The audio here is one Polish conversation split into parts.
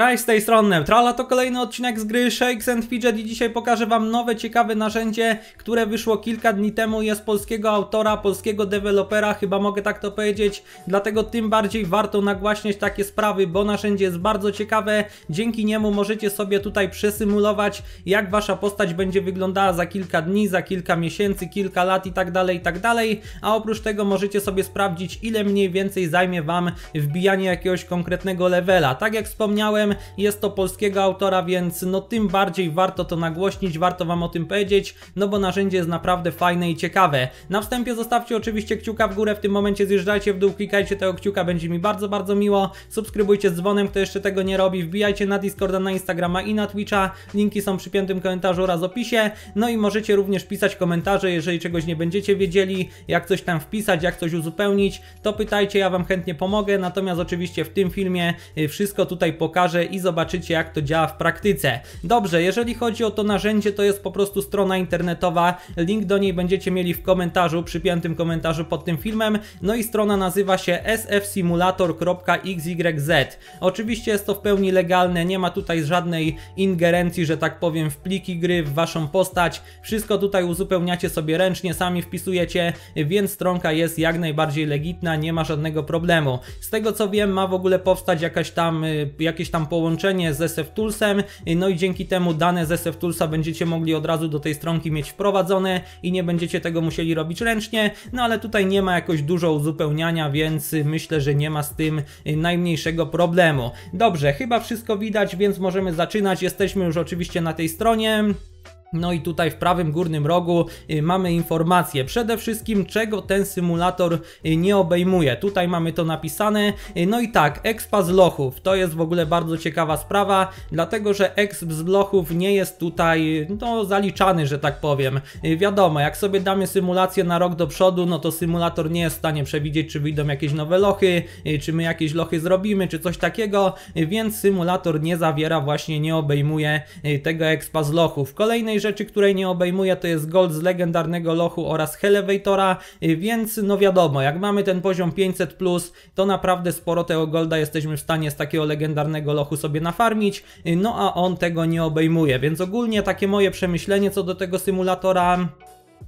Hej, z tej strony Trala to kolejny odcinek z gry Shakes and Fidget i dzisiaj pokażę Wam nowe ciekawe narzędzie, które wyszło kilka dni temu jest polskiego autora, polskiego dewelopera, chyba mogę tak to powiedzieć, dlatego tym bardziej warto nagłaśniać takie sprawy, bo narzędzie jest bardzo ciekawe, dzięki niemu możecie sobie tutaj przesymulować jak Wasza postać będzie wyglądała za kilka dni, za kilka miesięcy, kilka lat i tak dalej, i tak dalej, a oprócz tego możecie sobie sprawdzić ile mniej więcej zajmie Wam wbijanie jakiegoś konkretnego levela, tak jak wspomniałem jest to polskiego autora, więc no tym bardziej warto to nagłośnić, warto Wam o tym powiedzieć, no bo narzędzie jest naprawdę fajne i ciekawe. Na wstępie zostawcie oczywiście kciuka w górę, w tym momencie zjeżdżajcie w dół, klikajcie tego kciuka, będzie mi bardzo, bardzo miło. Subskrybujcie z dzwonem, kto jeszcze tego nie robi, wbijajcie na Discorda, na Instagrama i na Twitcha, linki są przy piętym komentarzu oraz opisie. No i możecie również pisać komentarze, jeżeli czegoś nie będziecie wiedzieli, jak coś tam wpisać, jak coś uzupełnić, to pytajcie, ja Wam chętnie pomogę, natomiast oczywiście w tym filmie y, wszystko tutaj pokażę, i zobaczycie jak to działa w praktyce. Dobrze, jeżeli chodzi o to narzędzie, to jest po prostu strona internetowa, link do niej będziecie mieli w komentarzu, przypiętym komentarzu pod tym filmem, no i strona nazywa się sfsimulator.xyz. Oczywiście jest to w pełni legalne, nie ma tutaj żadnej ingerencji, że tak powiem, w pliki gry, w waszą postać, wszystko tutaj uzupełniacie sobie ręcznie, sami wpisujecie, więc stronka jest jak najbardziej legitna, nie ma żadnego problemu. Z tego co wiem, ma w ogóle powstać jakaś tam, y, jakieś tam połączenie z SF Toolsem, no i dzięki temu dane z SF Toolsa będziecie mogli od razu do tej stronki mieć wprowadzone i nie będziecie tego musieli robić ręcznie, no ale tutaj nie ma jakoś dużo uzupełniania, więc myślę, że nie ma z tym najmniejszego problemu. Dobrze, chyba wszystko widać, więc możemy zaczynać. Jesteśmy już oczywiście na tej stronie. No i tutaj w prawym górnym rogu y, mamy informację przede wszystkim czego ten symulator y, nie obejmuje. Tutaj mamy to napisane. Y, no i tak, expa z lochów. To jest w ogóle bardzo ciekawa sprawa, dlatego że exp z lochów nie jest tutaj no, zaliczany, że tak powiem. Wiadomo, jak sobie damy symulację na rok do przodu, no to symulator nie jest w stanie przewidzieć czy wyjdą jakieś nowe lochy, czy my jakieś lochy zrobimy, czy coś takiego, więc symulator nie zawiera właśnie, nie obejmuje tego expa z lochów. Kolejnej rzeczy, której nie obejmuje to jest gold z legendarnego lochu oraz Helevatora, y, więc no wiadomo, jak mamy ten poziom 500+, plus, to naprawdę sporo tego golda jesteśmy w stanie z takiego legendarnego lochu sobie nafarmić, y, no a on tego nie obejmuje, więc ogólnie takie moje przemyślenie co do tego symulatora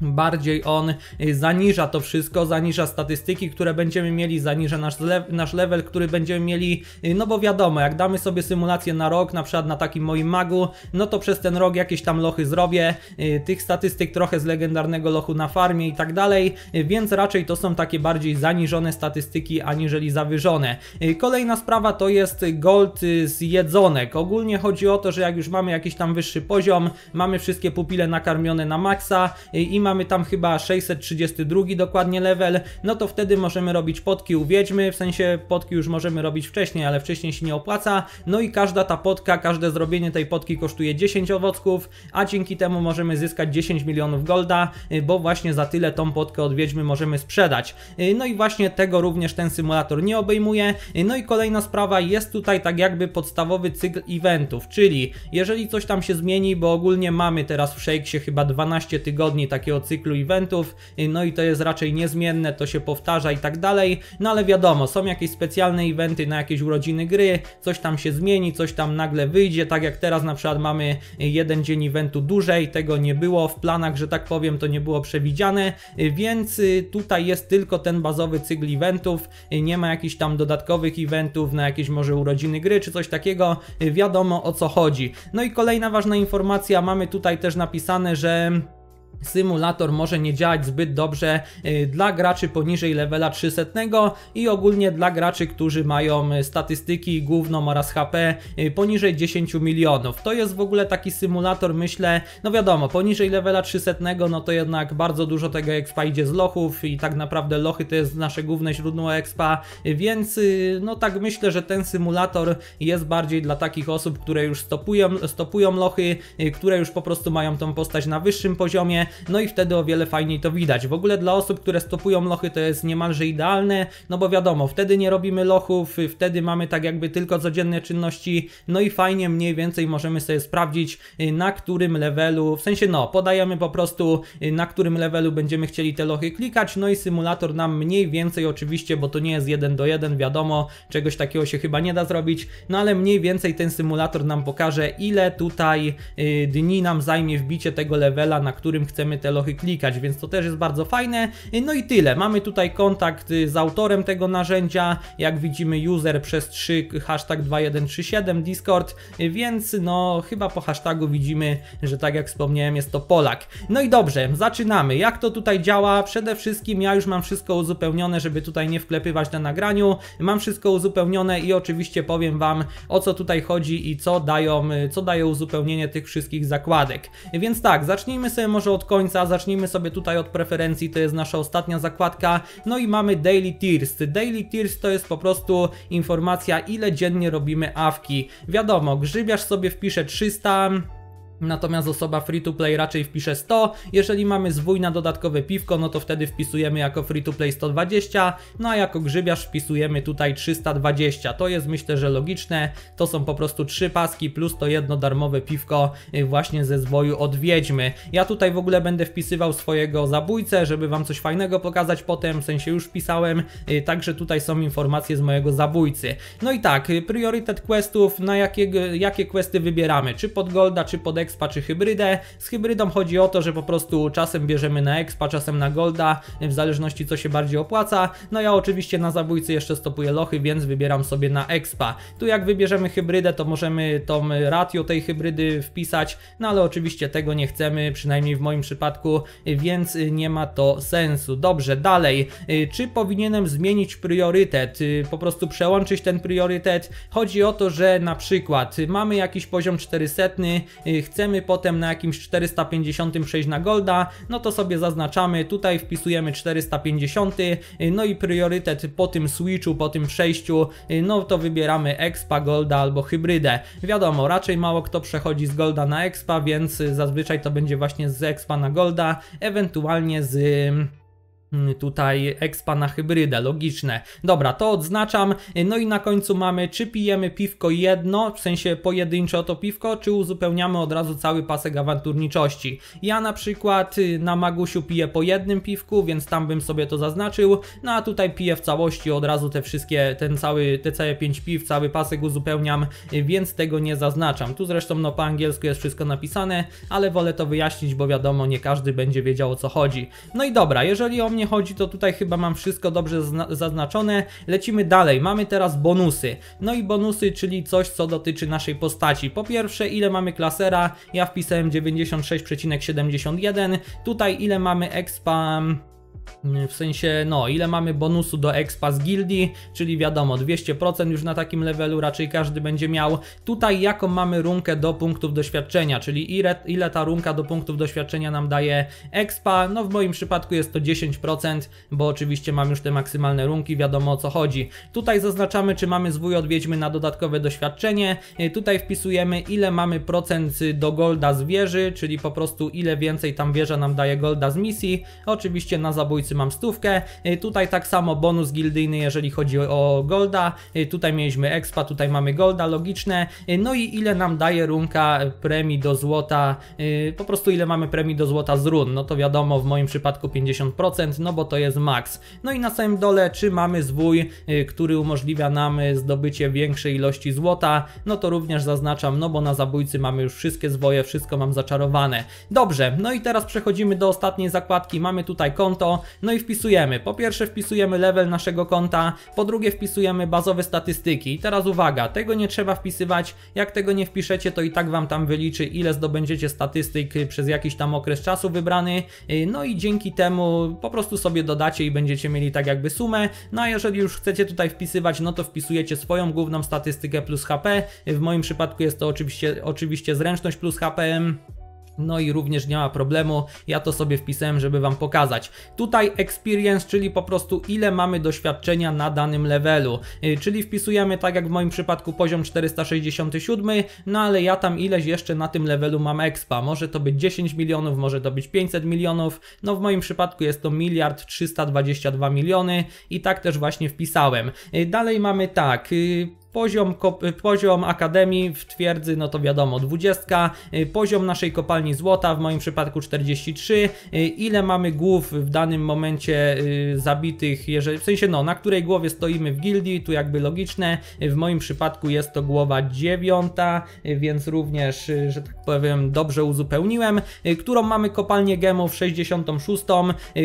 bardziej on y, zaniża to wszystko, zaniża statystyki, które będziemy mieli, zaniża nasz, le nasz level, który będziemy mieli, y, no bo wiadomo, jak damy sobie symulację na rok, na przykład na takim moim magu, no to przez ten rok jakieś tam lochy zrobię, y, tych statystyk trochę z legendarnego lochu na farmie i tak dalej, więc raczej to są takie bardziej zaniżone statystyki, aniżeli zawyżone. Kolejna sprawa to jest gold z jedzonek. Ogólnie chodzi o to, że jak już mamy jakiś tam wyższy poziom, mamy wszystkie pupile nakarmione na maksa i mamy tam chyba 632 dokładnie level, no to wtedy możemy robić podki u wiedźmy, w sensie podki już możemy robić wcześniej, ale wcześniej się nie opłaca, no i każda ta podka, każde zrobienie tej podki kosztuje 10 owocków, a dzięki temu możemy zyskać 10 milionów golda, y, bo właśnie za tyle tą podkę od wiedźmy możemy sprzedać. Y, no i właśnie tego również ten symulator nie obejmuje. Y, no i kolejna sprawa, jest tutaj tak jakby podstawowy cykl eventów, czyli jeżeli coś tam się zmieni, bo ogólnie mamy teraz w Shakesie chyba 12 tygodni takiego takiego cyklu eventów, no i to jest raczej niezmienne, to się powtarza i tak dalej, no ale wiadomo, są jakieś specjalne eventy na jakieś urodziny gry, coś tam się zmieni, coś tam nagle wyjdzie, tak jak teraz na przykład mamy jeden dzień eventu dłużej, tego nie było w planach, że tak powiem, to nie było przewidziane, więc y, tutaj jest tylko ten bazowy cykl eventów, nie ma jakichś tam dodatkowych eventów na jakieś może urodziny gry czy coś takiego, wiadomo o co chodzi. No i kolejna ważna informacja, mamy tutaj też napisane, że symulator może nie działać zbyt dobrze y, dla graczy poniżej levela 300 i ogólnie dla graczy, którzy mają y, statystyki główną oraz HP y, poniżej 10 milionów. To jest w ogóle taki symulator, myślę, no wiadomo, poniżej levela 300 no to jednak bardzo dużo tego expa idzie z lochów i tak naprawdę lochy to jest nasze główne źródło expa, więc no tak myślę, że ten symulator jest bardziej dla takich osób, które już stopują, stopują lochy, które już po prostu mają tą postać na wyższym poziomie, no i wtedy o wiele fajniej to widać. W ogóle dla osób, które stopują lochy to jest niemalże idealne, no bo wiadomo, wtedy nie robimy lochów, wtedy mamy tak jakby tylko codzienne czynności, no i fajnie mniej więcej możemy sobie sprawdzić y, na którym levelu, w sensie no, podajemy po prostu y, na którym levelu będziemy chcieli te lochy klikać, no i symulator nam mniej więcej oczywiście, bo to nie jest 1 do 1, wiadomo, czegoś takiego się chyba nie da zrobić, no ale mniej więcej ten symulator nam pokaże ile tutaj y, dni nam zajmie wbicie tego levela, na którym chcemy chcemy te lochy klikać, więc to też jest bardzo fajne. No i tyle, mamy tutaj kontakt y, z autorem tego narzędzia, jak widzimy user przez 3 hashtag 2137 Discord, więc no chyba po hashtagu widzimy, że tak jak wspomniałem jest to Polak. No i dobrze, zaczynamy. Jak to tutaj działa? Przede wszystkim ja już mam wszystko uzupełnione, żeby tutaj nie wklepywać na nagraniu. Mam wszystko uzupełnione i oczywiście powiem Wam o co tutaj chodzi i co dają, y, co daje uzupełnienie tych wszystkich zakładek. Więc tak, zacznijmy sobie może od końca, zacznijmy sobie tutaj od preferencji, to jest nasza ostatnia zakładka. No i mamy Daily Tears. Daily Tears to jest po prostu informacja, ile dziennie robimy awki. Wiadomo, grzybiarz sobie wpisze 300, Natomiast osoba free to play raczej wpisze 100. Jeżeli mamy zwój na dodatkowe piwko, no to wtedy wpisujemy jako free to play 120. No a jako grzybiarz wpisujemy tutaj 320. To jest myślę, że logiczne. To są po prostu trzy paski plus to jedno darmowe piwko y, właśnie ze zwoju od Wiedźmy. Ja tutaj w ogóle będę wpisywał swojego zabójcę, żeby wam coś fajnego pokazać potem, w sensie już wpisałem, y, także tutaj są informacje z mojego zabójcy. No i tak, y, priorytet questów, na jakie, jakie questy wybieramy, czy pod Golda, czy pod X expa czy hybrydę. Z hybrydą chodzi o to, że po prostu czasem bierzemy na expa, czasem na golda, w zależności co się bardziej opłaca. No ja oczywiście na zabójcy jeszcze stopuję lochy, więc wybieram sobie na expa. Tu jak wybierzemy hybrydę, to możemy tą ratio tej hybrydy wpisać, no ale oczywiście tego nie chcemy, przynajmniej w moim przypadku, więc nie ma to sensu. Dobrze, dalej. Czy powinienem zmienić priorytet? Po prostu przełączyć ten priorytet? Chodzi o to, że na przykład mamy jakiś poziom 400, chcę chcemy potem na jakimś 456 na golda, no to sobie zaznaczamy, tutaj wpisujemy 450, no i priorytet po tym switchu, po tym przejściu, no to wybieramy expa, golda albo hybrydę. Wiadomo, raczej mało kto przechodzi z golda na expa, więc zazwyczaj to będzie właśnie z expa na golda, ewentualnie z Mm, tutaj ekspa na hybrydę, logiczne. Dobra, to odznaczam. No i na końcu mamy, czy pijemy piwko jedno, w sensie pojedyncze to piwko, czy uzupełniamy od razu cały pasek awanturniczości. Ja na przykład y, na Magusiu piję po jednym piwku, więc tam bym sobie to zaznaczył, no a tutaj piję w całości od razu te wszystkie, ten cały, te całe 5 piw, cały pasek uzupełniam, y, więc tego nie zaznaczam. Tu zresztą no po angielsku jest wszystko napisane, ale wolę to wyjaśnić, bo wiadomo, nie każdy będzie wiedział o co chodzi. No i dobra, jeżeli o mnie chodzi, to tutaj chyba mam wszystko dobrze zaznaczone. Lecimy dalej. Mamy teraz bonusy. No i bonusy, czyli coś, co dotyczy naszej postaci. Po pierwsze, ile mamy klasera? Ja wpisałem 96,71. Tutaj ile mamy expam? Mm, w sensie, no, ile mamy bonusu do expa z gildii, czyli wiadomo, 200% już na takim levelu raczej każdy będzie miał. Tutaj jaką mamy runkę do punktów doświadczenia, czyli ile, ile ta runka do punktów doświadczenia nam daje expa. No, w moim przypadku jest to 10%, bo oczywiście mam już te maksymalne runki, wiadomo o co chodzi. Tutaj zaznaczamy, czy mamy zwój odwiedźmy na dodatkowe doświadczenie. E, tutaj wpisujemy, ile mamy procent do golda z wieży, czyli po prostu ile więcej tam wieża nam daje golda z misji. Oczywiście na zabawę zabójcy mam stówkę. Y, tutaj tak samo bonus gildyjny, jeżeli chodzi o golda. Y, tutaj mieliśmy expa, tutaj mamy golda, logiczne. Y, no i ile nam daje runka premii do złota, po prostu ile mamy premii do złota z run. No to wiadomo, w moim przypadku 50%, no bo to jest max. No i na samym dole, czy mamy zwój, który umożliwia nam zdobycie większej ilości złota, no to również zaznaczam, no bo na zabójcy mamy już wszystkie zwoje, wszystko mam zaczarowane. Dobrze, no i teraz przechodzimy do ostatniej zakładki. Mamy tutaj konto, no i wpisujemy. Po pierwsze wpisujemy level naszego konta, po drugie wpisujemy bazowe statystyki. I teraz uwaga, tego nie trzeba wpisywać, jak tego nie wpiszecie to i tak Wam tam wyliczy ile zdobędziecie statystyk przez jakiś tam okres czasu wybrany, y, no i dzięki temu po prostu sobie dodacie i będziecie mieli tak jakby sumę, no a jeżeli już chcecie tutaj wpisywać, no to wpisujecie swoją główną statystykę plus HP, y, w moim przypadku jest to oczywiście, oczywiście zręczność plus HPM, no i również nie ma problemu, ja to sobie wpisałem, żeby Wam pokazać. Tutaj experience, czyli po prostu ile mamy doświadczenia na danym levelu, y, czyli wpisujemy tak jak w moim przypadku poziom 467, no ale ja tam ileś jeszcze na tym levelu mam expa, może to być 10 milionów, może to być 500 milionów, no w moim przypadku jest to miliard 322 miliony i tak też właśnie wpisałem. Y, dalej mamy tak, y, Poziom, poziom akademii w twierdzy, no to wiadomo, 20. Y, poziom naszej kopalni złota, w moim przypadku 43. Y, ile mamy głów w danym momencie y, zabitych, jeżeli, w sensie no, na której głowie stoimy w gildii, tu jakby logiczne. W moim przypadku jest to głowa 9, więc również, że tak powiem, dobrze uzupełniłem. Którą mamy kopalnię gemów 66,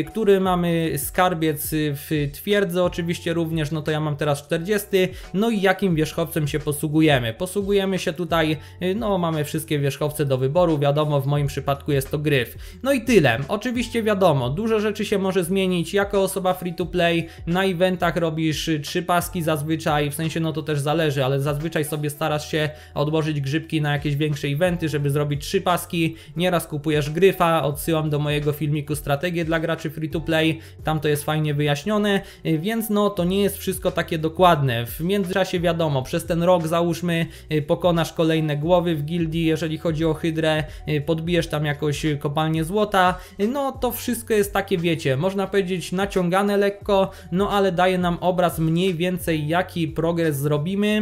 który mamy skarbiec w twierdzy oczywiście również, no to ja mam teraz 40. No i jakim wierzchowcem się posługujemy. Posługujemy się tutaj, y, no mamy wszystkie wierzchowce do wyboru, wiadomo w moim przypadku jest to gryf. No i tyle. Oczywiście wiadomo, dużo rzeczy się może zmienić. Jako osoba free to play na eventach robisz y, trzy paski zazwyczaj, w sensie no to też zależy, ale zazwyczaj sobie starasz się odłożyć grzybki na jakieś większe eventy, żeby zrobić trzy paski. Nieraz kupujesz gryfa, odsyłam do mojego filmiku strategię dla graczy free to play, tam to jest fajnie wyjaśnione, y, więc no to nie jest wszystko takie dokładne. W międzyczasie wiadomo wiadomo, przez ten rok załóżmy y, pokonasz kolejne głowy w gildii, jeżeli chodzi o Hydrę, y, podbijesz tam jakoś y, kopalnię złota, no to wszystko jest takie, wiecie, można powiedzieć naciągane lekko, no ale daje nam obraz mniej więcej jaki progres zrobimy.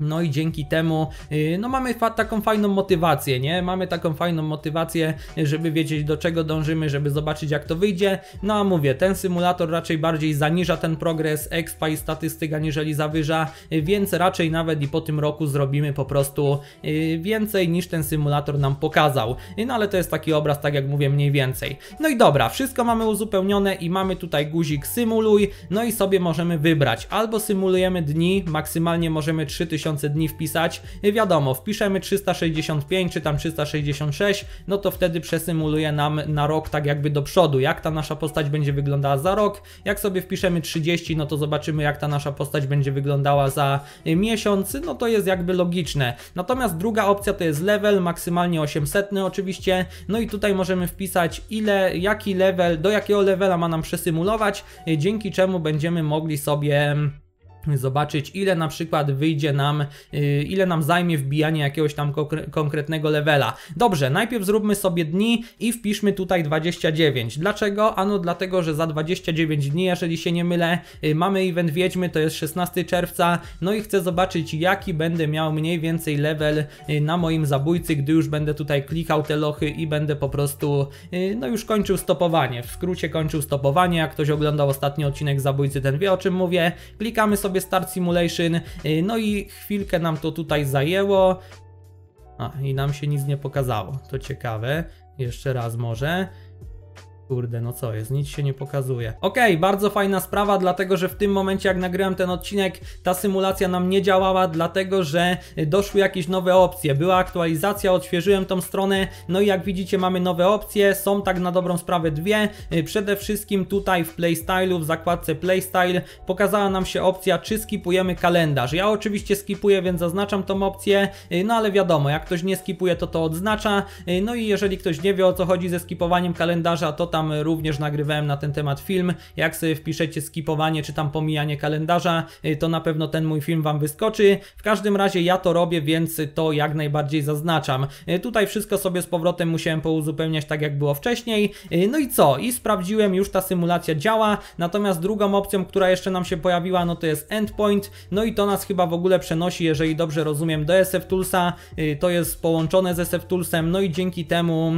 No i dzięki temu y, no mamy fa taką fajną motywację, nie? Mamy taką fajną motywację, żeby wiedzieć do czego dążymy, żeby zobaczyć jak to wyjdzie. No a mówię, ten symulator raczej bardziej zaniża ten progres expa i statystyk aniżeli zawyża, y, więc raczej nawet i po tym roku zrobimy po prostu y, więcej niż ten symulator nam pokazał. No ale to jest taki obraz, tak jak mówię, mniej więcej. No i dobra, wszystko mamy uzupełnione i mamy tutaj guzik symuluj, no i sobie możemy wybrać. Albo symulujemy dni, maksymalnie możemy 3 3000 dni wpisać. Wiadomo, wpiszemy 365 czy tam 366, no to wtedy przesymuluje nam na rok tak jakby do przodu, jak ta nasza postać będzie wyglądała za rok. Jak sobie wpiszemy 30, no to zobaczymy jak ta nasza postać będzie wyglądała za miesiąc, no to jest jakby logiczne. Natomiast druga opcja to jest level, maksymalnie 800 oczywiście, no i tutaj możemy wpisać ile, jaki level, do jakiego levela ma nam przesymulować, dzięki czemu będziemy mogli sobie zobaczyć ile na przykład wyjdzie nam, y, ile nam zajmie wbijanie jakiegoś tam konkretnego levela. Dobrze, najpierw zróbmy sobie dni i wpiszmy tutaj 29. Dlaczego? Ano dlatego, że za 29 dni, jeżeli się nie mylę, y, mamy event Wiedźmy, to jest 16 czerwca, no i chcę zobaczyć jaki będę miał mniej więcej level y, na moim zabójcy, gdy już będę tutaj klikał te lochy i będę po prostu, no już kończył stopowanie. W skrócie kończył stopowanie, jak ktoś oglądał ostatni odcinek zabójcy, ten wie o czym mówię. Klikamy sobie sobie Start Simulation, y, no i chwilkę nam to tutaj zajęło. A, i nam się nic nie pokazało, to ciekawe. Jeszcze raz może. Kurde, no co jest, nic się nie pokazuje. Okej, okay, bardzo fajna sprawa, dlatego że w tym momencie jak nagryłem ten odcinek, ta symulacja nam nie działała, dlatego że doszły jakieś nowe opcje. Była aktualizacja, odświeżyłem tą stronę, no i jak widzicie mamy nowe opcje, są tak na dobrą sprawę dwie. Y, przede wszystkim tutaj w Playstylu, w zakładce Playstyle pokazała nam się opcja, czy skipujemy kalendarz. Ja oczywiście skipuję, więc zaznaczam tą opcję, y, no ale wiadomo, jak ktoś nie skipuje, to to odznacza. Y, no i jeżeli ktoś nie wie o co chodzi ze skipowaniem kalendarza, to tam tam również nagrywałem na ten temat film. Jak sobie wpiszecie skipowanie czy tam pomijanie kalendarza, y, to na pewno ten mój film Wam wyskoczy. W każdym razie ja to robię, więc to jak najbardziej zaznaczam. Y, tutaj wszystko sobie z powrotem musiałem pouzupełniać tak jak było wcześniej. Y, no i co? I sprawdziłem, już ta symulacja działa. Natomiast drugą opcją, która jeszcze nam się pojawiła, no to jest endpoint. No i to nas chyba w ogóle przenosi, jeżeli dobrze rozumiem, do SF Toolsa. To jest połączone z SF Toolsem, no i dzięki temu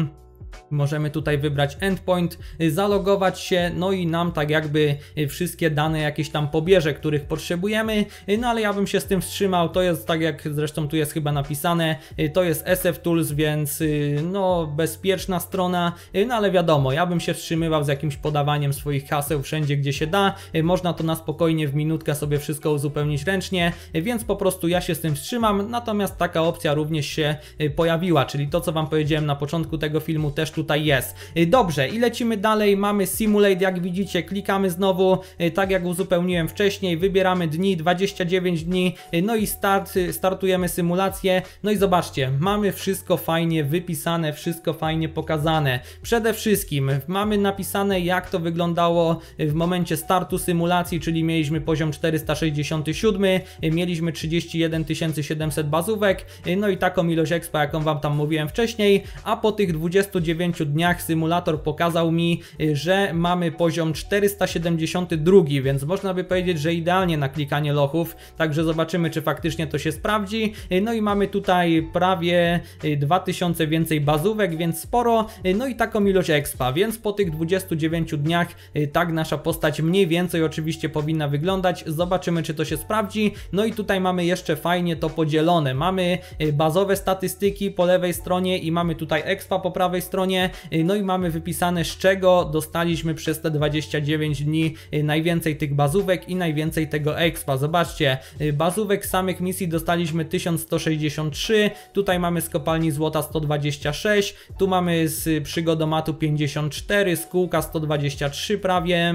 Możemy tutaj wybrać endpoint, y, zalogować się, no i nam tak jakby y, wszystkie dane jakieś tam pobierze, których potrzebujemy, y, no ale ja bym się z tym wstrzymał, to jest tak jak zresztą tu jest chyba napisane, to jest SF Tools, więc no bezpieczna strona, no ale wiadomo, ja bym się wstrzymywał z jakimś podawaniem swoich haseł wszędzie gdzie się da, można to na spokojnie w minutkę sobie wszystko uzupełnić ręcznie, więc po prostu ja się z tym wstrzymam, natomiast taka opcja również się pojawiła, czyli to co Wam powiedziałem na początku tego filmu, też tutaj jest. Y, dobrze, i lecimy dalej, mamy Simulate, jak widzicie, klikamy znowu, y, tak jak uzupełniłem wcześniej, wybieramy dni, 29 dni, y, no i start, startujemy symulację, no i zobaczcie, mamy wszystko fajnie wypisane, wszystko fajnie pokazane. Przede wszystkim mamy napisane, jak to wyglądało w momencie startu symulacji, czyli mieliśmy poziom 467, mieliśmy 31 700 bazówek, no i taką ilość expa, jaką Wam tam mówiłem wcześniej, a po tych 20 29 dniach symulator pokazał mi, y, że mamy poziom 472, więc można by powiedzieć, że idealnie na klikanie lochów, także zobaczymy, czy faktycznie to się sprawdzi. Y, no i mamy tutaj prawie 2000 y, więcej bazówek, więc sporo, no i taką ilość expa, więc po tych 29 dniach tak nasza postać mniej więcej oczywiście powinna wyglądać. Zobaczymy, czy to się sprawdzi. No i tutaj mamy jeszcze fajnie to podzielone. Mamy bazowe statystyki po lewej stronie i mamy tutaj expa po prawej stronie, stronie, y, no i mamy wypisane z czego dostaliśmy przez te 29 dni y, najwięcej tych bazówek i najwięcej tego expa. Zobaczcie, y, bazówek samych misji dostaliśmy 1163, tutaj mamy z kopalni złota 126, tu mamy z przygodomatu 54, z kółka 123 prawie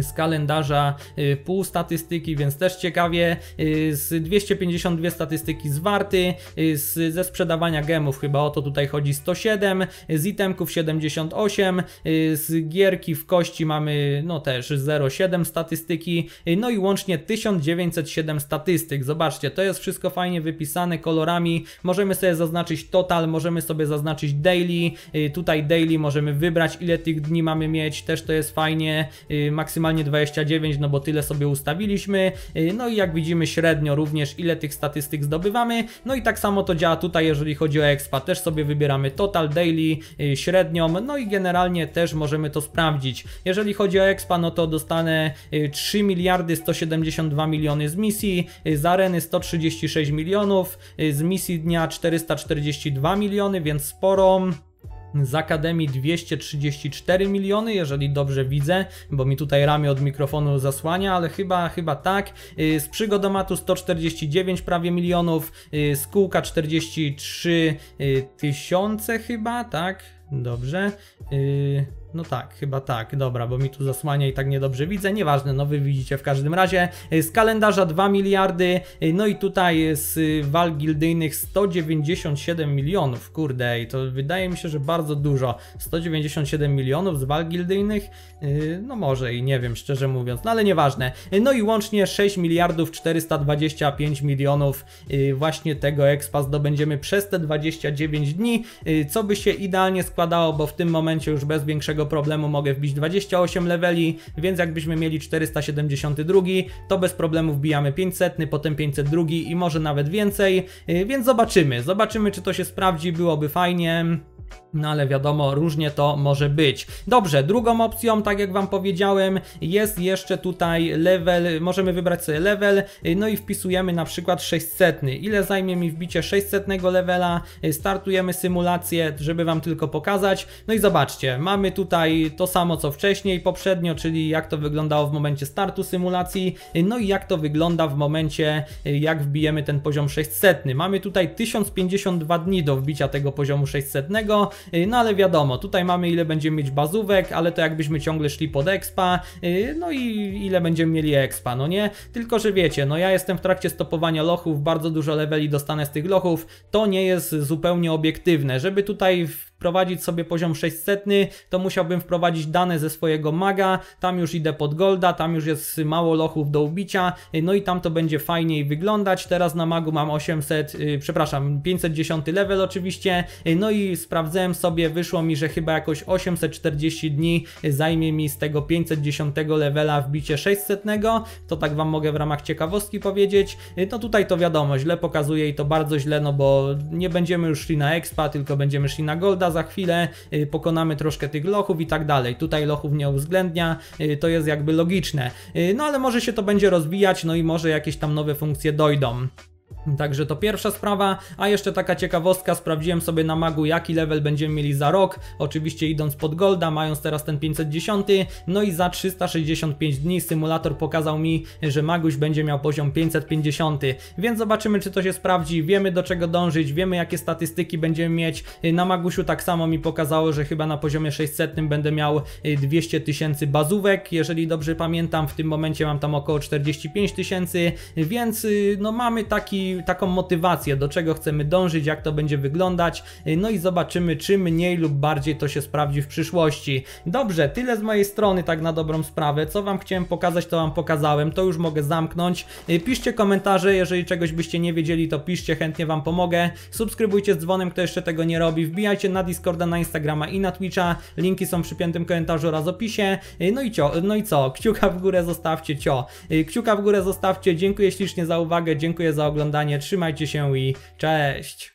z kalendarza y, pół statystyki, więc też ciekawie. Y, z 252 statystyki z warty, y, z, ze sprzedawania gemów chyba o to tutaj chodzi 107, z itemków 78, z gierki w kości mamy no też 0,7 statystyki, no i łącznie 1907 statystyk. Zobaczcie, to jest wszystko fajnie wypisane kolorami, możemy sobie zaznaczyć total, możemy sobie zaznaczyć daily, tutaj daily możemy wybrać ile tych dni mamy mieć, też to jest fajnie, maksymalnie maksymalnie 29, no bo tyle sobie ustawiliśmy. Y, no i jak widzimy średnio również ile tych statystyk zdobywamy. No i tak samo to działa tutaj, jeżeli chodzi o EXPA. Też sobie wybieramy total daily, y, średnią, no i generalnie też możemy to sprawdzić. Jeżeli chodzi o EXPA, no to dostanę 3 y, miliardy 172 miliony z misji, z areny 136 milionów, z misji dnia 442 miliony, więc sporo z Akademii 234 miliony, jeżeli dobrze widzę, bo mi tutaj ramię od mikrofonu zasłania, ale chyba, chyba tak. Y, z Przygodomatu 149 prawie milionów, y, z Kółka 43 y, tysiące chyba, tak? Dobrze. Yy... No tak, chyba tak, dobra, bo mi tu zasłania i tak niedobrze widzę, nieważne, no wy widzicie w każdym razie. E, z kalendarza 2 miliardy, e, no i tutaj z e, wal gildyjnych 197 milionów, kurde, i to wydaje mi się, że bardzo dużo. 197 milionów z wal gildyjnych, no może i nie wiem, szczerze mówiąc, no ale nieważne. No i łącznie 6 miliardów 425 milionów właśnie tego expa zdobędziemy przez te 29 dni, co by się idealnie składało, bo w tym momencie już bez większego żadnego problemu mogę wbić 28 leveli, więc jakbyśmy mieli 472, to bez problemu wbijamy 500, potem 502 i może nawet więcej, y, więc zobaczymy, zobaczymy czy to się sprawdzi, byłoby fajnie. No ale wiadomo, różnie to może być. Dobrze, drugą opcją, tak jak Wam powiedziałem, jest jeszcze tutaj level, możemy wybrać sobie level, y, no i wpisujemy na przykład 600. Ile zajmie mi wbicie 600 levela? Y, startujemy symulację, żeby Wam tylko pokazać. No i zobaczcie, mamy tutaj to samo co wcześniej, poprzednio, czyli jak to wyglądało w momencie startu symulacji, y, no i jak to wygląda w momencie, jak wbijemy ten poziom 600. Mamy tutaj 1052 dni do wbicia tego poziomu 600. Y, no ale wiadomo, tutaj mamy ile będziemy mieć bazówek, ale to jakbyśmy ciągle szli pod expa, y, no i ile będziemy mieli expa, no nie? Tylko, że wiecie, no ja jestem w trakcie stopowania lochów, bardzo dużo leveli dostanę z tych lochów, to nie jest zupełnie obiektywne, żeby tutaj w wprowadzić sobie poziom 600, to musiałbym wprowadzić dane ze swojego maga, tam już idę pod golda, tam już jest mało lochów do ubicia, no i tam to będzie fajniej wyglądać. Teraz na magu mam 800, y, przepraszam, 510 level oczywiście, y, no i sprawdzałem sobie, wyszło mi, że chyba jakoś 840 dni zajmie mi z tego 510 levela wbicie 600, to tak Wam mogę w ramach ciekawostki powiedzieć. Y, no tutaj to wiadomo, źle pokazuje i to bardzo źle, no bo nie będziemy już szli na expa, tylko będziemy szli na golda za chwilę y, pokonamy troszkę tych lochów i tak dalej. Tutaj lochów nie uwzględnia, y, to jest jakby logiczne. Y, no ale może się to będzie rozbijać, no i może jakieś tam nowe funkcje dojdą. Także to pierwsza sprawa, a jeszcze taka ciekawostka, sprawdziłem sobie na magu jaki level będziemy mieli za rok, oczywiście idąc pod golda, mając teraz ten 510, no i za 365 dni symulator pokazał mi, że maguś będzie miał poziom 550, więc zobaczymy czy to się sprawdzi, wiemy do czego dążyć, wiemy jakie statystyki będziemy mieć, na magusiu tak samo mi pokazało, że chyba na poziomie 600 będę miał 200 y, tysięcy bazówek, jeżeli dobrze pamiętam, w tym momencie mam tam około 45 tysięcy, więc y, no mamy taki taką motywację, do czego chcemy dążyć, jak to będzie wyglądać, y, no i zobaczymy, czy mniej lub bardziej to się sprawdzi w przyszłości. Dobrze, tyle z mojej strony, tak na dobrą sprawę. Co Wam chciałem pokazać, to Wam pokazałem, to już mogę zamknąć. Y, piszcie komentarze, jeżeli czegoś byście nie wiedzieli, to piszcie, chętnie Wam pomogę. Subskrybujcie z dzwonem, kto jeszcze tego nie robi. Wbijajcie na Discorda, na Instagrama i na Twitcha. Linki są przy piętym komentarzu oraz opisie. Y, no i, cio, no i co? Kciuka w górę zostawcie, cio. Kciuka w górę zostawcie. Dziękuję ślicznie za uwagę, dziękuję za oglądanie oglądanie, trzymajcie się i cześć!